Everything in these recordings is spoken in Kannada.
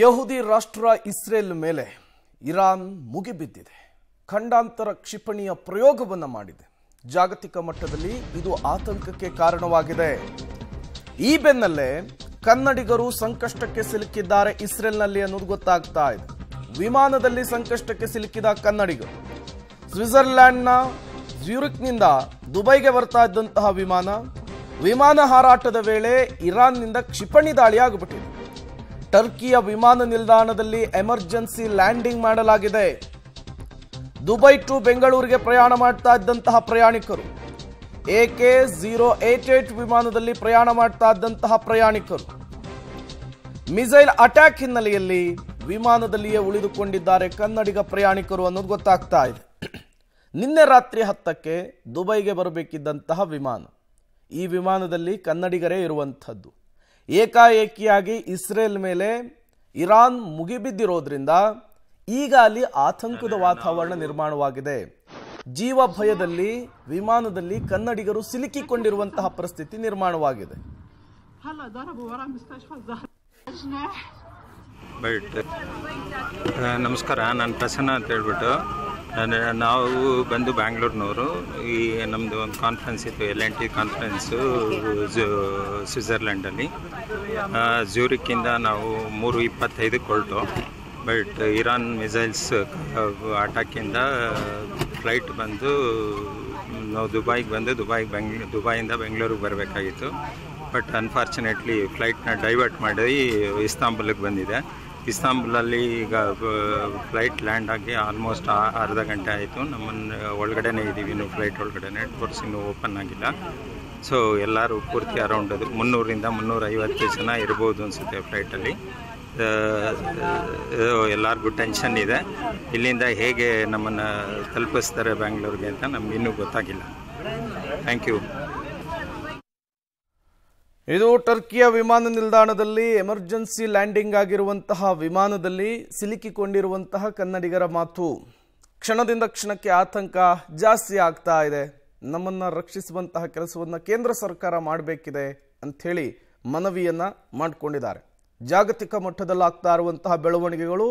ಯಹುದಿ ರಾಷ್ಟ್ರ ಇಸ್ರೇಲ್ ಮೇಲೆ ಇರಾನ್ ಮುಗಿಬಿದ್ದಿದೆ ಖಂಡಾಂತರ ಕ್ಷಿಪಣಿಯ ಪ್ರಯೋಗವನ್ನು ಮಾಡಿದೆ ಜಾಗತಿಕ ಮಟ್ಟದಲ್ಲಿ ಇದು ಆತಂಕಕ್ಕೆ ಕಾರಣವಾಗಿದೆ ಈ ಬೆನ್ನಲ್ಲೇ ಕನ್ನಡಿಗರು ಸಂಕಷ್ಟಕ್ಕೆ ಸಿಲುಕಿದ್ದಾರೆ ಇಸ್ರೇಲ್ನಲ್ಲಿ ಅನ್ನೋದು ಗೊತ್ತಾಗ್ತಾ ಇದೆ ವಿಮಾನದಲ್ಲಿ ಸಂಕಷ್ಟಕ್ಕೆ ಸಿಲುಕಿದ ಕನ್ನಡಿಗರು ಸ್ವಿಟ್ಜರ್ಲ್ಯಾಂಡ್ನ ಜ್ಯೂರಿಕ್ನಿಂದ ದುಬೈಗೆ ಬರ್ತಾ ಇದ್ದಂತಹ ವಿಮಾನ ವಿಮಾನ ಹಾರಾಟದ ವೇಳೆ ಇರಾನ್ನಿಂದ ಕ್ಷಿಪಣಿ ದಾಳಿ ಆಗಿಬಿಟ್ಟಿದೆ ಟರ್ಕಿಯ ವಿಮಾನ ನಿಲ್ದಾಣದಲ್ಲಿ ಎಮರ್ಜೆನ್ಸಿ ಲ್ಯಾಂಡಿಂಗ್ ಮಾಡಲಾಗಿದೆ ದುಬೈ ಟು ಬೆಂಗಳೂರಿಗೆ ಪ್ರಯಾಣ ಮಾಡ್ತಾ ಇದ್ದಂತಹ ಪ್ರಯಾಣಿಕರು ಎಕೆ ಝೀರೋ ಏಟ್ ಏಟ್ ವಿಮಾನದಲ್ಲಿ ಪ್ರಯಾಣ ಮಾಡ್ತಾ ಇದ್ದಂತಹ ಪ್ರಯಾಣಿಕರು ಮಿಸೈಲ್ ಅಟ್ಯಾಕ್ ಹಿನ್ನೆಲೆಯಲ್ಲಿ ವಿಮಾನದಲ್ಲಿಯೇ ಉಳಿದುಕೊಂಡಿದ್ದಾರೆ ಕನ್ನಡಿಗ ಪ್ರಯಾಣಿಕರು ಅನ್ನೋದು ಗೊತ್ತಾಗ್ತಾ ಇದೆ ನಿನ್ನೆ ರಾತ್ರಿ ಹತ್ತಕ್ಕೆ ದುಬೈಗೆ ಬರಬೇಕಿದ್ದಂತಹ ವಿಮಾನ ಈ ವಿಮಾನದಲ್ಲಿ ಕನ್ನಡಿಗರೇ ಇರುವಂಥದ್ದು ಏಕಾಏಕಿಯಾಗಿ ಇಸ್ರೇಲ್ ಮೇಲೆ ಇರಾನ್ ಮುಗಿಬಿದ್ದಿರೋದ್ರಿಂದ ಈಗ ಅಲ್ಲಿ ಆತಂಕದ ವಾತಾವರಣ ನಿರ್ಮಾಣವಾಗಿದೆ ಜೀವ ಭಯದಲ್ಲಿ ವಿಮಾನದಲ್ಲಿ ಕನ್ನಡಿಗರು ಸಿಲುಕಿಕೊಂಡಿರುವಂತಹ ಪರಿಸ್ಥಿತಿ ನಿರ್ಮಾಣವಾಗಿದೆ ನಮಸ್ಕಾರ ನಾನು ಪ್ರಸನ್ನ ಅಂತ ಹೇಳ್ಬಿಟ್ಟು ನಾವು ಬಂದು ಬ್ಯಾಂಗ್ಳೂರಿನವರು ಈ ನಮ್ಮದು ಒಂದು ಕಾನ್ಫರೆನ್ಸ್ ಇತ್ತು ಎಲ್ ಎನ್ ಟಿ ಕಾನ್ಫರೆನ್ಸು ಸ್ವಿಝರ್ಲೆಂಡಲ್ಲಿ ಝೂರಿಕ್ಕಿಂದ ನಾವು ಮೂರು ಇಪ್ಪತ್ತೈದಕ್ಕೆ ಹೊಲ್ಟು ಬಟ್ ಇರಾನ್ ಮಿಸೈಲ್ಸ್ ಅಟ್ಯಾಕಿಂದ ಫ್ಲೈಟ್ ಬಂದು ನಾವು ದುಬೈಗೆ ಬಂದು ದುಬಾಯಿಗೆ ಬೆಂಗ್ ದುಬಾಯಿಂದ ಬೆಂಗಳೂರಿಗೆ ಬರಬೇಕಾಗಿತ್ತು ಬಟ್ ಅನ್ಫಾರ್ಚುನೇಟ್ಲಿ ಫ್ಲೈಟ್ನ ಡೈವರ್ಟ್ ಮಾಡಿ ಇಸ್ತಾಂಬುಲ್ಗೆ ಬಂದಿದೆ ಇಸ್ತಾಂಬುಲಲ್ಲಿ ಈಗ ಫ್ಲೈಟ್ ಲ್ಯಾಂಡ್ ಆಗಿ ಆಲ್ಮೋಸ್ಟ್ ಅರ್ಧ ಗಂಟೆ ಆಯಿತು ನಮ್ಮನ್ನು ಒಳಗಡೆನೇ ಇದ್ದೀವಿ ಇನ್ನು ಫ್ಲೈಟ್ ಒಳಗಡೆನೇ ಡೋರ್ಸ್ ಇನ್ನೂ ಓಪನ್ ಆಗಿಲ್ಲ ಸೊ ಎಲ್ಲರೂ ಪೂರ್ತಿ ಅರೌಂಡ್ ಅದು ಮುನ್ನೂರಿಂದ ಮುನ್ನೂರೈವತ್ತು ಜನ ಇರ್ಬೋದು ಅನಿಸುತ್ತೆ ಫ್ಲೈಟಲ್ಲಿ ಎಲ್ಲರಿಗೂ ಟೆನ್ಷನ್ ಇದೆ ಇಲ್ಲಿಂದ ಹೇಗೆ ನಮ್ಮನ್ನು ತಲುಪಿಸ್ತಾರೆ ಬ್ಯಾಂಗ್ಳೂರಿಗೆ ಅಂತ ನಮಗಿನ್ನೂ ಗೊತ್ತಾಗಿಲ್ಲ ಥ್ಯಾಂಕ್ ಯು ಇದು ಟರ್ಕಿಯ ವಿಮಾನ ನಿಲ್ದಾಣದಲ್ಲಿ ಎಮರ್ಜೆನ್ಸಿ ಲ್ಯಾಂಡಿಂಗ್ ಆಗಿರುವಂತಹ ವಿಮಾನದಲ್ಲಿ ಸಿಲುಕಿಕೊಂಡಿರುವಂತಹ ಕನ್ನಡಿಗರ ಮಾತು ಕ್ಷಣದಿಂದ ಕ್ಷಣಕ್ಕೆ ಆತಂಕ ಜಾಸ್ತಿ ಆಗ್ತಾ ಇದೆ ನಮ್ಮನ್ನು ರಕ್ಷಿಸುವಂತಹ ಕೆಲಸವನ್ನು ಕೇಂದ್ರ ಸರ್ಕಾರ ಮಾಡಬೇಕಿದೆ ಹೇಳಿ ಮನವಿಯನ್ನು ಮಾಡಿಕೊಂಡಿದ್ದಾರೆ ಜಾಗತಿಕ ಮಟ್ಟದಲ್ಲಿ ಆಗ್ತಾ ಇರುವಂತಹ ಬೆಳವಣಿಗೆಗಳು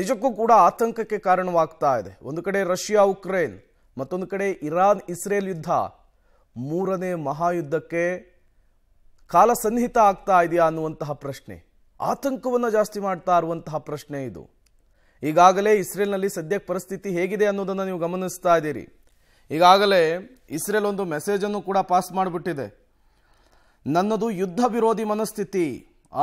ನಿಜಕ್ಕೂ ಕೂಡ ಆತಂಕಕ್ಕೆ ಕಾರಣವಾಗ್ತಾ ಇದೆ ಒಂದು ಕಡೆ ರಷ್ಯಾ ಉಕ್ರೇನ್ ಮತ್ತೊಂದು ಕಡೆ ಇರಾನ್ ಇಸ್ರೇಲ್ ಯುದ್ಧ ಮೂರನೇ ಮಹಾಯುದ್ಧಕ್ಕೆ ಕಾಲ ಸನ್ನಿಹಿತ ಆಗ್ತಾ ಇದೆಯಾ ಅನ್ನುವಂತಹ ಪ್ರಶ್ನೆ ಆತಂಕವನ್ನು ಜಾಸ್ತಿ ಮಾಡ್ತಾ ಇರುವಂತಹ ಪ್ರಶ್ನೆ ಇದು ಈಗಾಗಲೇ ಇಸ್ರೇಲ್ನಲ್ಲಿ ಸದ್ಯಕ್ಕೆ ಪರಿಸ್ಥಿತಿ ಹೇಗಿದೆ ಅನ್ನೋದನ್ನು ನೀವು ಗಮನಿಸ್ತಾ ಇದ್ದೀರಿ ಈಗಾಗಲೇ ಇಸ್ರೇಲ್ ಒಂದು ಮೆಸೇಜನ್ನು ಕೂಡ ಪಾಸ್ ಮಾಡಿಬಿಟ್ಟಿದೆ ನನ್ನದು ಯುದ್ಧ ವಿರೋಧಿ ಮನಸ್ಥಿತಿ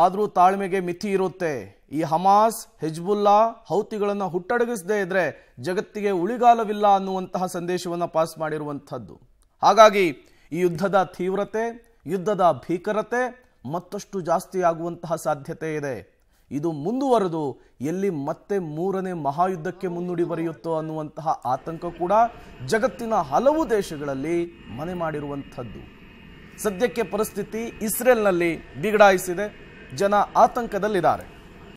ಆದರೂ ತಾಳ್ಮೆಗೆ ಮಿತಿ ಇರುತ್ತೆ ಈ ಹಮಾಸ್ ಹೆಜ್ಬುಲ್ಲಾ ಹೌತಿಗಳನ್ನು ಹುಟ್ಟಡಗಿಸದೇ ಇದ್ದರೆ ಜಗತ್ತಿಗೆ ಉಳಿಗಾಲವಿಲ್ಲ ಅನ್ನುವಂತಹ ಸಂದೇಶವನ್ನು ಪಾಸ್ ಮಾಡಿರುವಂಥದ್ದು ಹಾಗಾಗಿ ಈ ಯುದ್ಧದ ತೀವ್ರತೆ ಯುದ್ಧದ ಭೀಕರತೆ ಮತ್ತಷ್ಟು ಜಾಸ್ತಿಯಾಗುವಂತಹ ಸಾಧ್ಯತೆ ಇದೆ ಇದು ಮುಂದುವರೆದು ಎಲ್ಲಿ ಮತ್ತೆ ಮೂರನೇ ಮಹಾಯುದ್ಧಕ್ಕೆ ಮುನ್ನುಡಿ ಬರೆಯುತ್ತೋ ಅನ್ನುವಂತಹ ಆತಂಕ ಕೂಡ ಜಗತ್ತಿನ ಹಲವು ದೇಶಗಳಲ್ಲಿ ಮನೆ ಮಾಡಿರುವಂಥದ್ದು ಸದ್ಯಕ್ಕೆ ಪರಿಸ್ಥಿತಿ ಇಸ್ರೇಲ್ನಲ್ಲಿ ಬಿಗಡಾಯಿಸಿದೆ ಜನ ಆತಂಕದಲ್ಲಿದ್ದಾರೆ